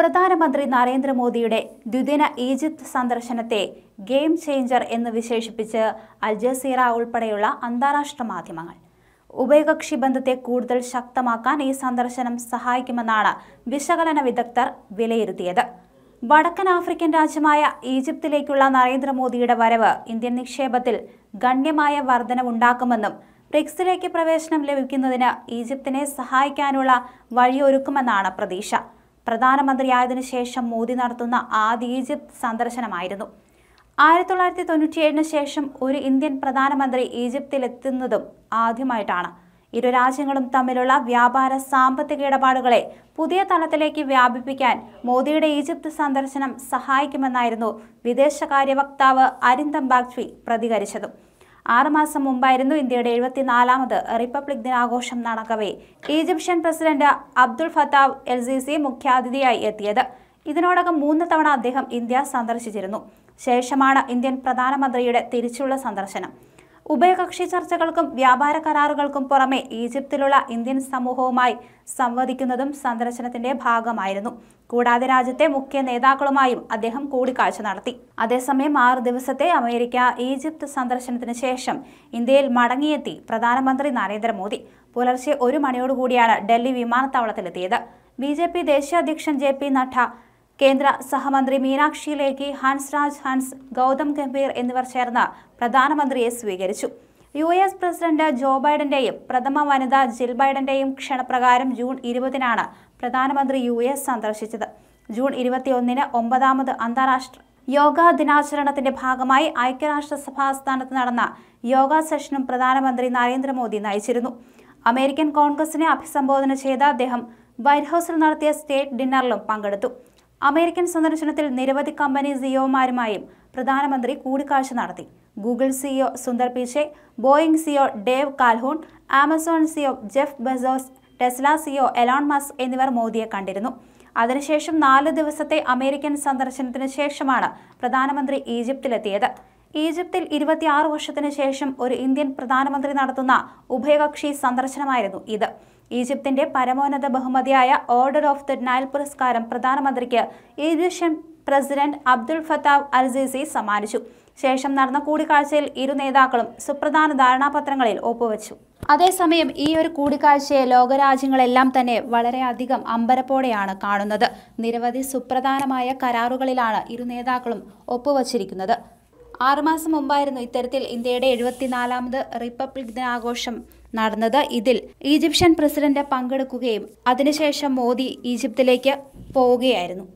പ്രധാനമന്ത്രി നരേന്ദ്രമോദിയുടെ ദ്വിദിന ഈജിപ്ത് സന്ദർശനത്തെ ഗെയിം ചേഞ്ചർ എന്ന് വിശേഷിപ്പിച്ച് അൽ ജസീറ ഉൾപ്പെടെയുള്ള അന്താരാഷ്ട്ര മാധ്യമങ്ങൾ ഉഭയകക്ഷി ബന്ധത്തെ കൂടുതൽ ശക്തമാക്കാൻ ഈ സന്ദർശനം സഹായിക്കുമെന്നാണ് വിശകലന വിദഗ്ധർ വിലയിരുത്തിയത് വടക്കൻ ആഫ്രിക്കൻ രാജ്യമായ ഈജിപ്തിലേക്കുള്ള നരേന്ദ്രമോദിയുടെ വരവ് ഇന്ത്യൻ നിക്ഷേപത്തിൽ ഗണ്യമായ വർധനവുണ്ടാക്കുമെന്നും ബ്രിക്സിലേക്ക് പ്രവേശനം ലഭിക്കുന്നതിന് ഈജിപ്തിനെ സഹായിക്കാനുള്ള വഴിയൊരുക്കുമെന്നാണ് പ്രതീക്ഷ പ്രധാനമന്ത്രിയായതിനു ശേഷം മോദി നടത്തുന്ന ആദ്യ ഈജിപ്ത് സന്ദർശനമായിരുന്നു ആയിരത്തി തൊള്ളായിരത്തി തൊണ്ണൂറ്റിയേഴിന് ശേഷം ഒരു ഇന്ത്യൻ പ്രധാനമന്ത്രി ഈജിപ്തിലെത്തുന്നതും ആദ്യമായിട്ടാണ് ഇരു രാജ്യങ്ങളും തമ്മിലുള്ള വ്യാപാര സാമ്പത്തിക ഇടപാടുകളെ പുതിയ തലത്തിലേക്ക് വ്യാപിപ്പിക്കാൻ മോദിയുടെ ഈജിപ്ത് സന്ദർശനം സഹായിക്കുമെന്നായിരുന്നു വിദേശകാര്യ വക്താവ് അരിന്ദം ബാഗ്ചി പ്രതികരിച്ചതും ആറുമാസം മുമ്പായിരുന്നു ഇന്ത്യയുടെ എഴുപത്തിനാലാമത് റിപ്പബ്ലിക് ദിനാഘോഷം നടക്കവേ Egyptian president Abdul Fattah el Sisi മുഖ്യാതിഥിയായി എത്തിയത് ഇതിനോടകം മൂന്ന് തവണ അദ്ദേഹം ഇന്ത്യ സന്ദർശിച്ചിരുന്നു ശേഷമാണ് ഇന്ത്യൻ പ്രധാനമന്ത്രിയുടെ തിരിച്ചുള്ള സന്ദർശനം ഉഭയകക്ഷി ചർച്ചകൾക്കും വ്യാപാര കരാറുകൾക്കും പുറമെ ഈജിപ്തിലുള്ള ഇന്ത്യൻ സമൂഹവുമായി സംവദിക്കുന്നതും സന്ദർശനത്തിന്റെ ഭാഗമായിരുന്നു കൂടാതെ രാജ്യത്തെ മുഖ്യ നേതാക്കളുമായും അദ്ദേഹം കൂടിക്കാഴ്ച നടത്തി അതേസമയം ആറ് ദിവസത്തെ അമേരിക്ക ഈജിപ്ത് സന്ദർശനത്തിന് ശേഷം ഇന്ത്യയിൽ മടങ്ങിയെത്തി പ്രധാനമന്ത്രി നരേന്ദ്രമോദി പുലർച്ചെ ഒരു മണിയോടുകൂടിയാണ് ഡൽഹി വിമാനത്താവളത്തിലെത്തിയത് ബി ജെ പി ദേശീയ അധ്യക്ഷൻ ജെ പി നഡ്ഡ കേന്ദ്ര സഹമന്ത്രി മീനാക്ഷി ലേഖി ഹൻസ്രാജ് ഹൻസ് ഗൗതം ഗംഭീർ എന്നിവർ ചേർന്ന് പ്രധാനമന്ത്രിയെ സ്വീകരിച്ചു യു എസ് പ്രസിഡന്റ് ജോ ബൈഡന്റെയും പ്രഥമ വനിത ജിൽ ബൈഡന്റെയും ക്ഷണപ്രകാരം ജൂൺ ഇരുപതിനാണ് പ്രധാനമന്ത്രി യു എസ് സന്ദർശിച്ചത് ജൂൺ ഇരുപത്തിയൊന്നിന് ഒമ്പതാമത് അന്താരാഷ്ട്ര യോഗ ദിനാചരണത്തിന്റെ ഭാഗമായി ഐക്യരാഷ്ട്രസഭ ആസ്ഥാനത്ത് നടന്ന യോഗ സെഷനും പ്രധാനമന്ത്രി നരേന്ദ്രമോദി നയിച്ചിരുന്നു അമേരിക്കൻ കോൺഗ്രസിനെ അഭിസംബോധന ചെയ്ത അദ്ദേഹം വൈറ്റ് ഹൗസിൽ നടത്തിയ സ്റ്റേറ്റ് ഡിന്നറിലും പങ്കെടുത്തു അമേരിക്കൻ സന്ദർശനത്തിൽ നിരവധി കമ്പനി സിഇഒമാരുമായും പ്രധാനമന്ത്രി കൂടിക്കാഴ്ച നടത്തി Google CEO Sundar Pichai Boeing CEO Dave Calhoun Amazon CEO Jeff Bezos Tesla CEO Elon Musk എന്നിവർ മോദിയെ കണ്ടിരുന്നു അതിനുശേഷം നാല് ദിവസത്തെ അമേരിക്കൻ സന്ദർശനത്തിന് ശേഷമാണ് പ്രധാനമന്ത്രി ഈജിപ്തിലെത്തിയത് ഈജിപ്തിൽ ഇരുപത്തിയാറ് വർഷത്തിന് ശേഷം ഒരു ഇന്ത്യൻ പ്രധാനമന്ത്രി നടത്തുന്ന ഉഭയകക്ഷി സന്ദർശനമായിരുന്നു ഇത് ഈജിപ്തിന്റെ പരമോന്നത ബഹുമതിയായ ഓർഡർ ഓഫ് ദി നൈൽ പുരസ്കാരം പ്രധാനമന്ത്രിക്ക് Egyptian president Abdul Fattah al Sisi സമ്മാനിച്ചു ശേഷം നടന്ന കൂടിക്കാഴ്ചയിൽ ഇരു നേതാക്കളും സുപ്രധാന ധാരണാപത്രങ്ങളിൽ ഒപ്പുവച്ചു അതേസമയം ഈ ഒരു കൂടിക്കാഴ്ചയെ ലോകരാജ്യങ്ങളെല്ലാം തന്നെ വളരെയധികം അമ്പരപ്പോടെയാണ് കാണുന്നത് നിരവധി സുപ്രധാനമായ കരാറുകളിലാണ് ഇരു നേതാക്കളും ഒപ്പുവച്ചിരിക്കുന്നത് ആറുമാസം മുമ്പായിരുന്നു ഇത്തരത്തിൽ ഇന്ത്യയുടെ എഴുപത്തിനാലാമത് റിപ്പബ്ലിക് ദിനാഘോഷം നടന്നത് ഇതിൽ ഈജിപ്ഷ്യൻ പ്രസിഡന്റ് പങ്കെടുക്കുകയും അതിനുശേഷം മോദി ഈജിപ്തിലേക്ക് പോവുകയായിരുന്നു